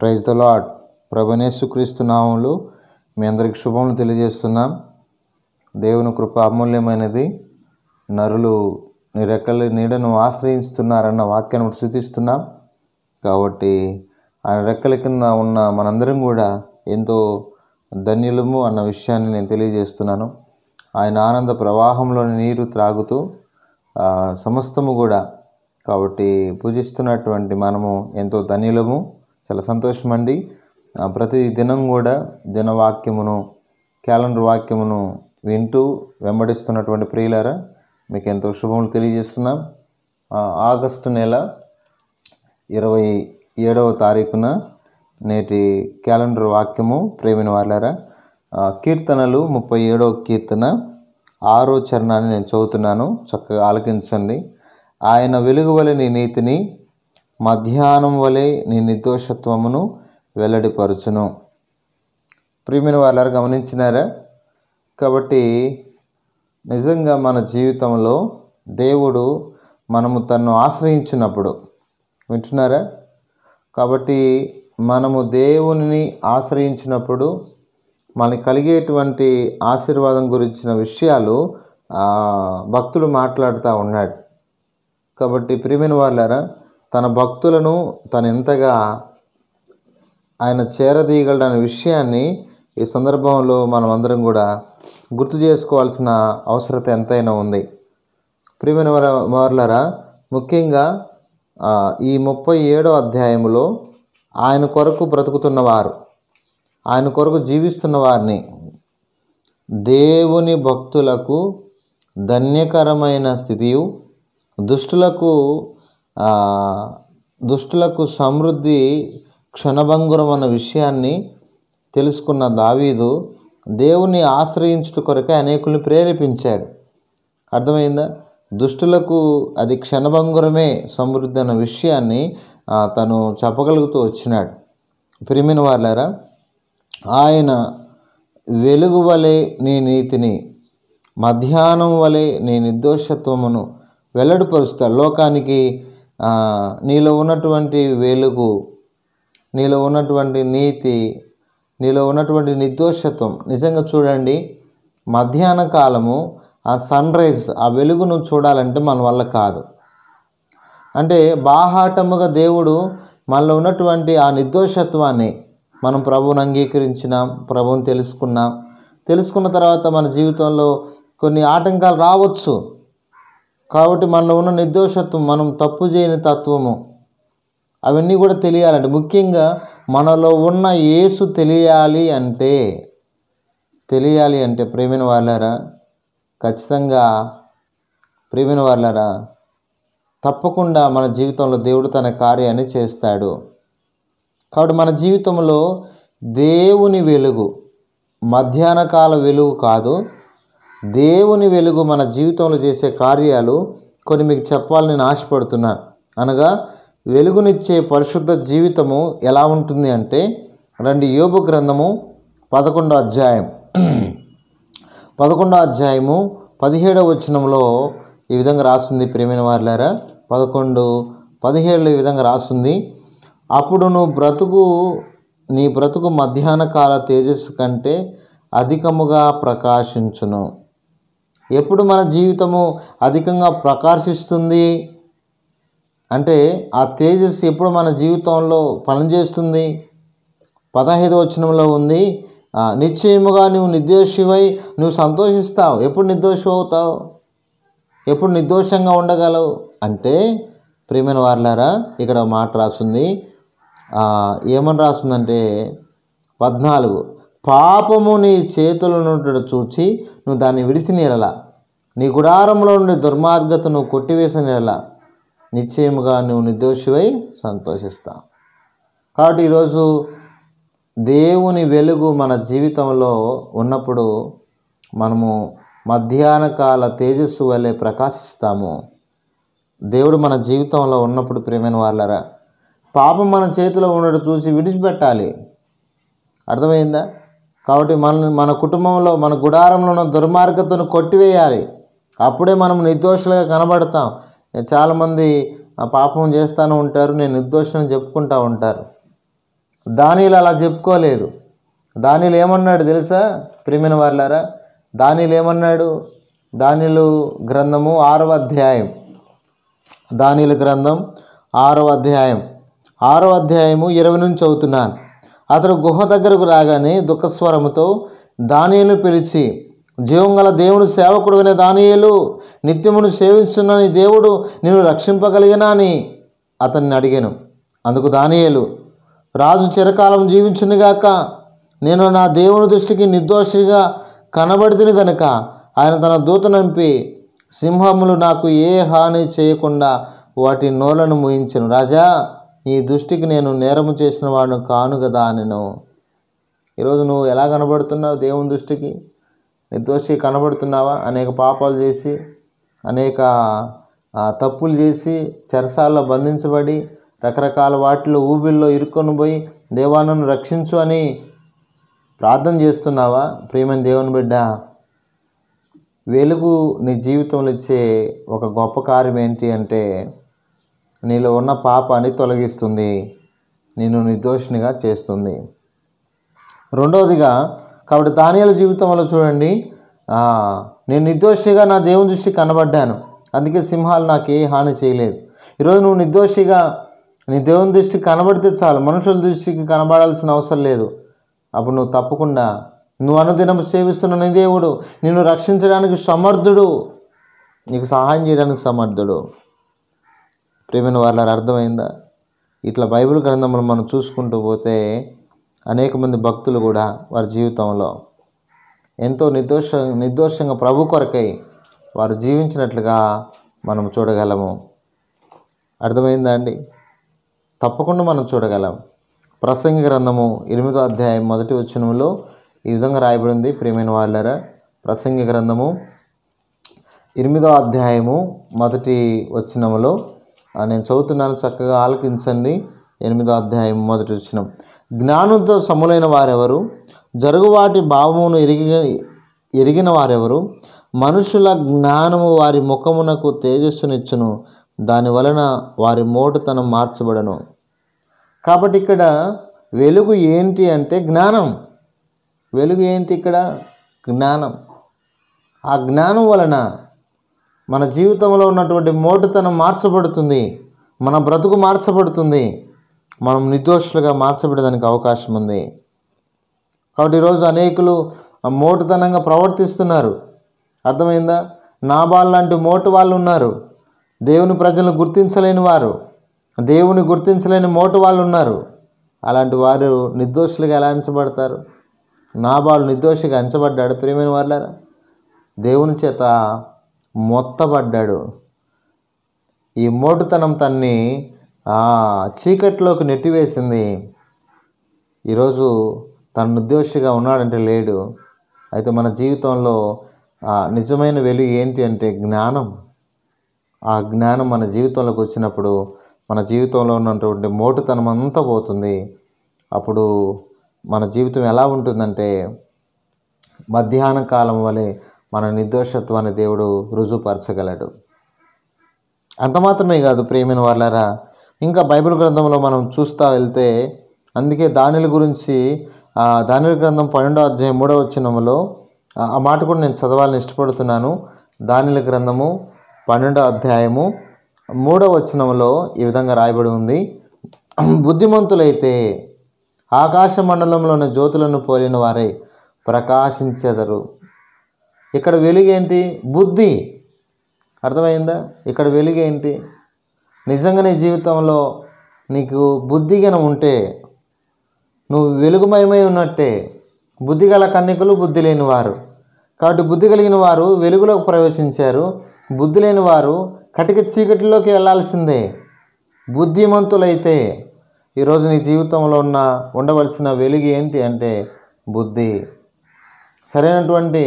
praise the lord ప్రభునేసుక్రీస్తు నామములు మీ అందరికి శుభములు తెలియజేస్తున్నాం దేవుని కృప అమూల్యమైనది నరులు నిరెక్కల నీడను ఆశ్రయిస్తున్నారన్న వాక్యాన్ని సూచిస్తున్నాం కాబట్టి ఆయన రెక్కల కింద ఉన్న మనందరం కూడా ఎంతో ధన్యులము అన్న విషయాన్ని నేను తెలియజేస్తున్నాను ఆయన ఆనంద ప్రవాహంలోని నీరు త్రాగుతూ సమస్తము కూడా కాబట్టి పూజిస్తున్నటువంటి మనము ఎంతో ధన్యులము చాలా సంతోషం అండి ప్రతి దినం కూడా దినవాక్యమును క్యాలెండర్ వాక్యమును వింటూ వెంబడిస్తున్నటువంటి ప్రియులారా మీకు ఎంతో శుభములు తెలియజేస్తున్నాం ఆగస్టు నెల ఇరవై ఏడవ తారీఖున నేటి క్యాలెండర్ వాక్యము ప్రేమిని వాళ్ళారా కీర్తనలు ముప్పై ఏడవ కీర్తన ఆరో చరణాన్ని నేను చదువుతున్నాను చక్కగా ఆలకించండి ఆయన వెలుగువలని నీతిని మధ్యాహ్నం వలె నీ నిర్దోషత్వమును వెల్లడిపరచును ప్రియమైన వాళ్ళారు గమనించినారా కాబట్టి నిజంగా మన జీవితంలో దేవుడు మనము తను ఆశ్రయించినప్పుడు వింటున్నారా కాబట్టి మనము దేవుని ఆశ్రయించినప్పుడు మనకి కలిగేటువంటి ఆశీర్వాదం గురించిన విషయాలు భక్తులు మాట్లాడుతూ ఉన్నాడు కాబట్టి ప్రియమైన వాళ్ళారా తన భక్తులను తను ఎంతగా ఆయన అనే విషయాన్ని ఈ సందర్భంలో మనం అందరం కూడా గుర్తు చేసుకోవాల్సిన అవసరత ఎంతైనా ఉంది ప్రియమైన వారులరా ముఖ్యంగా ఈ ముప్పై ఏడో అధ్యాయంలో ఆయన కొరకు బ్రతుకుతున్నవారు ఆయన కొరకు జీవిస్తున్న వారిని దేవుని భక్తులకు ధన్యకరమైన స్థితియు దుష్టులకు దుష్టులకు సమృద్ధి క్షణభంగురం అన్న విషయాన్ని తెలుసుకున్న దావీదు దేవుని ఆశ్రయించుట కొరకే అనేకుల్ని ప్రేరేపించాడు అర్థమైందా దుష్టులకు అది క్షణభంగురమే సమృద్ధి అన్న విషయాన్ని తను చెప్పగలుగుతూ వచ్చినాడు ప్రిమిన వాళ్ళారా ఆయన వెలుగు వలె నీ నీతిని మధ్యాహ్నం వలె నీ నిర్దోషత్వమును వెల్లడిపరుస్తాడు లోకానికి నీలో ఉన్నటువంటి వెలుగు నీలో ఉన్నటువంటి నీతి నీలో ఉన్నటువంటి నిర్దోషత్వం నిజంగా చూడండి మధ్యాహ్న కాలము ఆ సన్ రైజ్ ఆ వెలుగును చూడాలంటే మన వల్ల కాదు అంటే బాహాటముగా దేవుడు మనలో ఉన్నటువంటి ఆ నిర్దోషత్వాన్ని మనం ప్రభువుని అంగీకరించినాం ప్రభువుని తెలుసుకున్నాం తెలుసుకున్న తర్వాత మన జీవితంలో కొన్ని ఆటంకాలు రావచ్చు కాబట్టి మనలో ఉన్న నిర్దోషత్వం మనం తప్పు చేయని తత్వము అవన్నీ కూడా తెలియాలంటే ముఖ్యంగా మనలో ఉన్న యేసు తెలియాలి అంటే తెలియాలి అంటే ప్రేమిన వాళ్ళారా ఖచ్చితంగా ప్రేమిన వాళ్ళారా తప్పకుండా మన జీవితంలో దేవుడు తన కార్యాన్ని చేస్తాడు కాబట్టి మన జీవితంలో దేవుని వెలుగు మధ్యాహ్నకాల వెలుగు కాదు దేవుని వెలుగు మన జీవితంలో చేసే కార్యాలు కొన్ని మీకు చెప్పాలని నేను ఆశపడుతున్నాను అనగా వెలుగునిచ్చే పరిశుద్ధ జీవితము ఎలా ఉంటుంది అంటే రెండు యోబు గ్రంథము పదకొండో అధ్యాయం పదకొండో అధ్యాయము పదిహేడవ వచనంలో ఈ విధంగా రాస్తుంది ప్రేమైన వారిలారా పదకొండు పదిహేడులో ఈ విధంగా రాస్తుంది అప్పుడు నువ్వు బ్రతుకు నీ బ్రతుకు మధ్యాహ్న కాల తేజస్సు కంటే అధికముగా ప్రకాశించును ఎప్పుడు మన జీవితము అధికంగా ప్రకాశిస్తుంది అంటే ఆ తేజస్సు ఎప్పుడు మన జీవితంలో పనిచేస్తుంది పదహైదు వచనంలో ఉంది నిశ్చయముగా నువ్వు నిర్దోషివై నువ్వు సంతోషిస్తావు ఎప్పుడు నిర్దోషి అవుతావు ఎప్పుడు నిర్దోషంగా ఉండగలవు అంటే ప్రేమైన వార్లారా ఇక్కడ మాట రాసింది ఏమని రాస్తుందంటే పద్నాలుగు పాపము నీ చేతులను చూచి నువ్వు దాన్ని విడిసి నీడలా నీ గుడారంలో నుండి దుర్మార్గతను కొట్టివేసి నీడలా నిశ్చయముగా నువ్వు నిర్దోషివై సంతోషిస్తా కాబట్టి ఈరోజు దేవుని వెలుగు మన జీవితంలో ఉన్నప్పుడు మనము మధ్యాహ్న కాల తేజస్సు వలె ప్రకాశిస్తాము దేవుడు మన జీవితంలో ఉన్నప్పుడు ప్రేమైన వాళ్ళరా పాపం మన చేతిలో ఉండడం చూసి విడిచిపెట్టాలి అర్థమైందా కాబట్టి మన మన కుటుంబంలో మన గుడారంలో ఉన్న దుర్మార్గతను కొట్టివేయాలి అప్పుడే మనం నిర్దోషులుగా కనబడతాం చాలామంది పాపం చేస్తాను ఉంటారు నేను నిర్దోషులను చెప్పుకుంటూ ఉంటారు దానిలు అలా చెప్పుకోలేదు దానిలు ఏమన్నాడు తెలుసా ప్రిమిన వాళ్ళారా దానిలు ఏమన్నాడు దానిలు గ్రంథము ఆరవ అధ్యాయం దానిలు గ్రంథం ఆరవ అధ్యాయం ఆరవ అధ్యాయము ఇరవై నుంచి అవుతున్నాను అతడు గుహ దగ్గరకు రాగానే దుఃఖస్వరముతో దానియలు పిలిచి జీవంగల దేవుడు సేవకుడు అనే దానియలు నిత్యమును సేవించున్నని దేవుడు నేను రక్షింపగలిగినా అని అతన్ని అడిగాను అందుకు దానియలు రాజు చిరకాలం జీవించునిగాక నేను నా దేవుని దృష్టికి నిర్దోషిగా కనబడితిని గనుక ఆయన తన దూత నంపి సింహములు నాకు ఏ హాని చేయకుండా వాటి నోలను ముయించను రాజా నీ దృష్టికి నేను నేరము చేసిన వాడిని కాను కదా నేను ఈరోజు నువ్వు ఎలా కనబడుతున్నావు దేవుని దృష్టికి నిర్దోషి కనబడుతున్నావా అనేక పాపాలు చేసి అనేక తప్పులు చేసి చెరసాల్లో బంధించబడి రకరకాల వాటిలో ఊబిల్లో ఇరుక్కొని పోయి దేవాలను రక్షించు అని ప్రార్థన చేస్తున్నావా ప్రేమని దేవుని బిడ్డ వెలుగు నీ జీవితంలో ఇచ్చే ఒక గొప్ప కార్యం ఏంటి అంటే నీలో ఉన్న పాపాన్ని తొలగిస్తుంది నిన్ను నిర్దోషినిగా చేస్తుంది రెండవదిగా కాబట్టి దానియాల జీవితంలో చూడండి నేను నిర్దోషిగా నా దేవుని దృష్టి కనబడ్డాను అందుకే సింహాలు నాకు ఏ హాని చేయలేదు ఈరోజు నువ్వు నిర్దోషిగా నీ దేవుని దృష్టికి కనబడితే చాలు మనుషుల దృష్టికి కనబడాల్సిన అవసరం లేదు అప్పుడు నువ్వు తప్పకుండా నువ్వు అనుదినం సేవిస్తున్న నీ దేవుడు నిన్ను రక్షించడానికి సమర్థుడు నీకు సహాయం చేయడానికి సమర్థుడు ప్రేమైన వాళ్ళ అర్థమైందా ఇట్లా బైబిల్ గ్రంథములు మనం చూసుకుంటూ పోతే అనేక మంది భక్తులు కూడా వారి జీవితంలో ఎంతో నిర్దోష నిర్దోషంగా ప్రభు కొరకై వారు జీవించినట్లుగా మనం చూడగలము అర్థమైందా అండి తప్పకుండా మనం చూడగలం ప్రసంగి గ్రంథము ఎనిమిదో అధ్యాయం మొదటి వచనంలో ఈ విధంగా రాయబడింది ప్రేమైన వాళ్ళర ప్రసంగి గ్రంథము ఎనిమిదో అధ్యాయము మొదటి వచనములో నేను చదువుతున్నాను చక్కగా ఆలకించండి ఎనిమిదో అధ్యాయం మొదటి వచ్చిన జ్ఞానంతో సములైన వారెవరు జరుగువాటి భావమును ఎరిగి ఎరిగిన వారెవరు మనుషుల జ్ఞానము వారి ముఖమునకు తేజస్సునిచ్చును దాని వలన వారి మోటుతనం మార్చబడను కాబట్టి ఇక్కడ వెలుగు ఏంటి అంటే జ్ఞానం వెలుగు ఏంటి ఇక్కడ జ్ఞానం ఆ జ్ఞానం వలన మన జీవితంలో ఉన్నటువంటి మోటుతనం మార్చబడుతుంది మన బ్రతుకు మార్చబడుతుంది మనం నిర్దోషులుగా మార్చబడేదానికి అవకాశం ఉంది కాబట్టి ఈరోజు అనేకులు మోటుతనంగా ప్రవర్తిస్తున్నారు అర్థమైందా నాబాల్ లాంటి మోటు వాళ్ళు ఉన్నారు దేవుని ప్రజలను గుర్తించలేని వారు దేవుని గుర్తించలేని మోటు వాళ్ళు ఉన్నారు అలాంటి వారు నిర్దోషులుగా ఎలా ఎంచబడతారు నాబాలు నిర్దోషిగా ఎంచబడ్డాడు ప్రియమైన వాళ్ళారా దేవుని చేత మొత్తబడ్డాడు ఈ మోటుతనం తన్ని చీకట్లోకి నెట్టివేసింది ఈరోజు తను ఉద్యోషిగా ఉన్నాడంటే లేడు అయితే మన జీవితంలో నిజమైన వెలుగు ఏంటి అంటే జ్ఞానం ఆ జ్ఞానం మన జీవితంలోకి వచ్చినప్పుడు మన జీవితంలో ఉన్నటువంటి మోటుతనం అంతా పోతుంది అప్పుడు మన జీవితం ఎలా ఉంటుందంటే మధ్యాహ్న కాలం వలె మన నిర్దోషత్వాన్ని దేవుడు రుజువుపరచగలడు అంత మాత్రమే కాదు ప్రేమిన వాళ్ళరా ఇంకా బైబిల్ గ్రంథంలో మనం చూస్తూ వెళ్తే అందుకే దానిల గురించి దానిల గ్రంథం పన్నెండో అధ్యాయం మూడో వచ్చినములో ఆ మాట కూడా నేను చదవాలని ఇష్టపడుతున్నాను దానిల గ్రంథము పన్నెండో అధ్యాయము మూడో వచనంలో ఈ విధంగా రాయబడి ఉంది బుద్ధిమంతులైతే ఆకాశ మండలంలోని జ్యోతులను పోలిన వారే ప్రకాశించెదరు ఇక్కడ వెలుగేంటి బుద్ధి అర్థమైందా ఇక్కడ వెలుగేంటి నిజంగా నీ జీవితంలో నీకు బుద్ధిగనం ఉంటే నువ్వు వెలుగుమయమై ఉన్నట్టే బుద్ధి గల కన్నికలు బుద్ధి లేని వారు కాబట్టి బుద్ధి కలిగిన వారు వెలుగులోకి ప్రవేశించారు బుద్ధి లేని వారు కటిక చీకటిలోకి వెళ్లాల్సిందే బుద్ధిమంతులైతే ఈరోజు నీ జీవితంలో ఉన్న ఉండవలసిన వెలుగు ఏంటి అంటే బుద్ధి సరైనటువంటి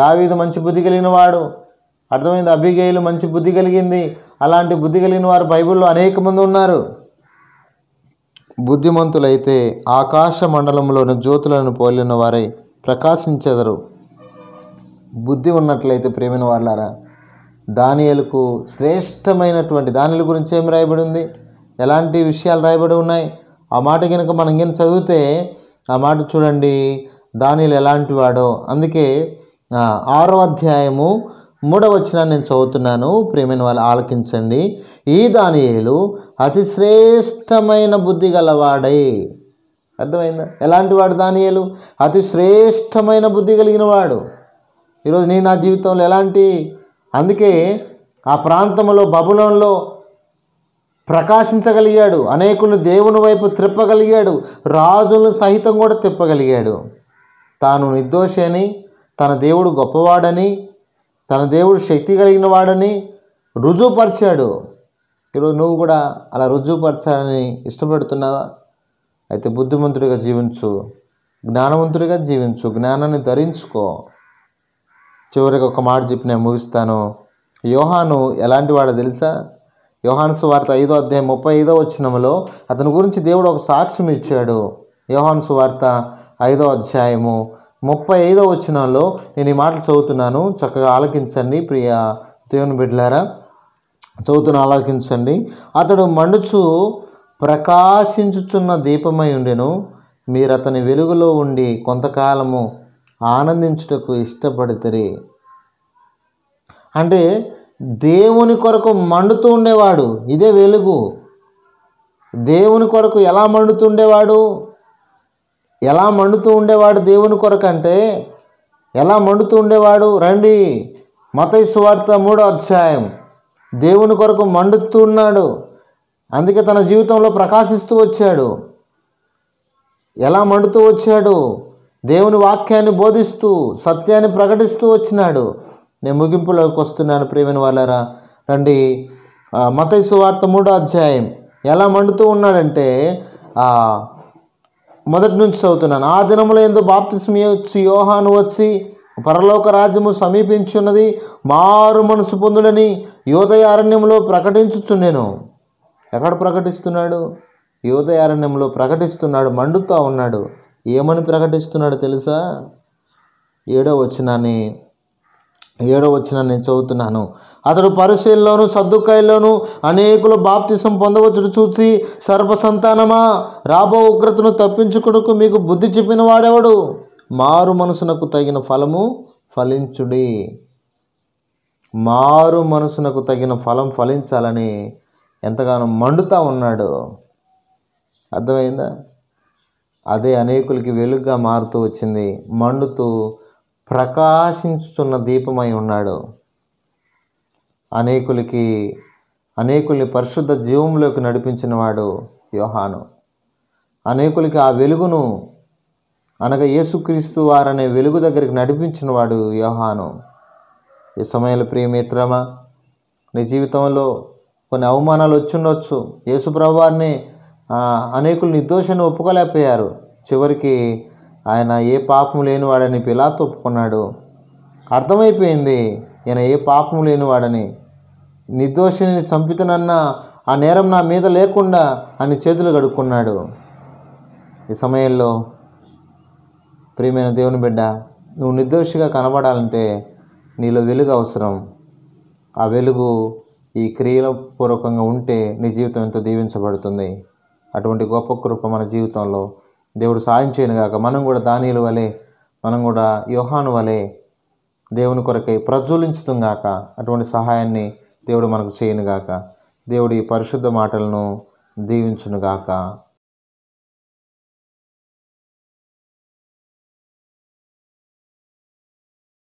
దావీదు మంచి బుద్ధి కలిగిన వాడు అర్థమైంది అభిగేయులు మంచి బుద్ధి కలిగింది అలాంటి బుద్ధి కలిగిన వారు బైబిల్లో అనేక మంది ఉన్నారు బుద్ధిమంతులైతే ఆకాశ మండలంలోని జ్యోతులను పోలిన వారై ప్రకాశించెదరు బుద్ధి ఉన్నట్లయితే ప్రేమిన వాళ్ళారా దానియలకు శ్రేష్టమైనటువంటి దానిల గురించి ఏమి రాయబడి ఉంది ఎలాంటి విషయాలు రాయబడి ఉన్నాయి ఆ మాట కనుక మనం కనుక చదివితే ఆ మాట చూడండి దానిలు ఎలాంటి వాడో అందుకే ఆరో అధ్యాయము మూడవ వచ్చిన నేను చదువుతున్నాను ప్రేమిని వాళ్ళు ఆలకించండి ఈ దానియేలు అతి శ్రేష్టమైన బుద్ధి గలవాడై అర్థమైందా ఎలాంటి వాడు దానియేలు అతి శ్రేష్టమైన బుద్ధి కలిగిన వాడు ఈరోజు నేను నా జీవితంలో ఎలాంటి అందుకే ఆ ప్రాంతంలో బబులంలో ప్రకాశించగలిగాడు అనేకులను దేవుని వైపు త్రిప్పగలిగాడు రాజులను సహితం కూడా తిప్పగలిగాడు తాను నిర్దోషి అని తన దేవుడు గొప్పవాడని తన దేవుడు శక్తి కలిగిన వాడని రుజువుపరిచాడు ఈరోజు నువ్వు కూడా అలా రుజువుపరచాలని ఇష్టపడుతున్నావా అయితే బుద్ధిమంతుడిగా జీవించు జ్ఞానవంతుడిగా జీవించు జ్ఞానాన్ని ధరించుకో చివరికి ఒక మాట చెప్పి నేను ముగిస్తాను యోహాను ఎలాంటి వాడో తెలుసా యోహాను వార్త ఐదో అధ్యాయం ముప్పై ఐదో వచ్చినంలో అతని గురించి దేవుడు ఒక సాక్ష్యం ఇచ్చాడు యోహాను వార్త ఐదో అధ్యాయము ముప్పై ఐదో వచ్చినాల్లో నేను ఈ మాటలు చదువుతున్నాను చక్కగా ఆలకించండి ప్రియ దేవుని బిడ్డలారా చదువుతున్న ఆలకించండి అతడు మండుచు ప్రకాశించుచున్న దీపమై ఉండెను మీరు అతని వెలుగులో ఉండి కొంతకాలము ఆనందించుటకు ఇష్టపడితే అంటే దేవుని కొరకు మండుతూ ఉండేవాడు ఇదే వెలుగు దేవుని కొరకు ఎలా మండుతుండేవాడు ఎలా మండుతూ ఉండేవాడు దేవుని కొరకంటే ఎలా మండుతూ ఉండేవాడు రండి మతయ సువార్త మూడో అధ్యాయం దేవుని కొరకు మండుతూ ఉన్నాడు అందుకే తన జీవితంలో ప్రకాశిస్తూ వచ్చాడు ఎలా మండుతూ వచ్చాడు దేవుని వాక్యాన్ని బోధిస్తూ సత్యాన్ని ప్రకటిస్తూ వచ్చినాడు నేను ముగింపులోకి వస్తున్నాను ప్రేమిని వాళ్ళరా రండి మతైసు వార్త మూడో అధ్యాయం ఎలా మండుతూ ఉన్నాడంటే మొదటి నుంచి చదువుతున్నాను ఆ దినముల ఎందు వచ్చి యోహాను వచ్చి పరలోక రాజ్యము సమీపించున్నది మారు మనసు పొందులని యోదయారణ్యంలో నేను ఎక్కడ ప్రకటిస్తున్నాడు యోదయారణ్యంలో ప్రకటిస్తున్నాడు మండుతా ఉన్నాడు ఏమని ప్రకటిస్తున్నాడు తెలుసా ఏడో వచ్చినాన్ని ఏడో వచ్చిన నేను చదువుతున్నాను అతడు పరిశీలిలోను సర్దుకాయల్లోను అనేకులు బాప్తిసం పొందవచ్చు చూసి సర్పసంతానమా సంతానమా రాబో ఉగ్రతను తప్పించుకుడుకు మీకు బుద్ధి చెప్పిన వాడెవడు మారు మనసునకు తగిన ఫలము ఫలించుడి మారు మనసునకు తగిన ఫలం ఫలించాలని ఎంతగానో మండుతా ఉన్నాడు అర్థమైందా అదే అనేకులకి వెలుగుగా మారుతూ వచ్చింది మండుతూ ప్రకాశించుతున్న దీపమై ఉన్నాడు అనేకులకి అనేకుల్ని పరిశుద్ధ జీవంలోకి నడిపించిన వాడు యోహాను అనేకులకి ఆ వెలుగును అనగా యేసుక్రీస్తు వారనే వెలుగు దగ్గరికి నడిపించిన వాడు యోహాను ఈ సమయంలో ప్రియమిత్రమా నీ జీవితంలో కొన్ని అవమానాలు వచ్చిండొచ్చు యేసుప్రభు వారిని అనేకులు నిర్దోషాన్ని ఒప్పుకోలేకపోయారు చివరికి ఆయన ఏ పాపం లేనివాడని పిలా తొప్పుకున్నాడు అర్థమైపోయింది ఈయన ఏ పాపం లేనివాడని నిర్దోషిని చంపితనన్నా ఆ నేరం నా మీద లేకుండా అని చేతులు గడుక్కున్నాడు ఈ సమయంలో ప్రియమైన దేవుని బిడ్డ నువ్వు నిర్దోషిగా కనబడాలంటే నీలో వెలుగు అవసరం ఆ వెలుగు ఈ క్రియల పూర్వకంగా ఉంటే నీ జీవితం ఎంతో దీవించబడుతుంది అటువంటి గొప్ప కృప మన జీవితంలో దేవుడు సాయం చేయను కాక మనం కూడా దానియుల వలె మనం కూడా యోహాను వలె దేవుని కొరకై ప్రజ్వలించడం గాక అటువంటి సహాయాన్ని దేవుడు మనకు చేయను గాక దేవుడి పరిశుద్ధ మాటలను గాక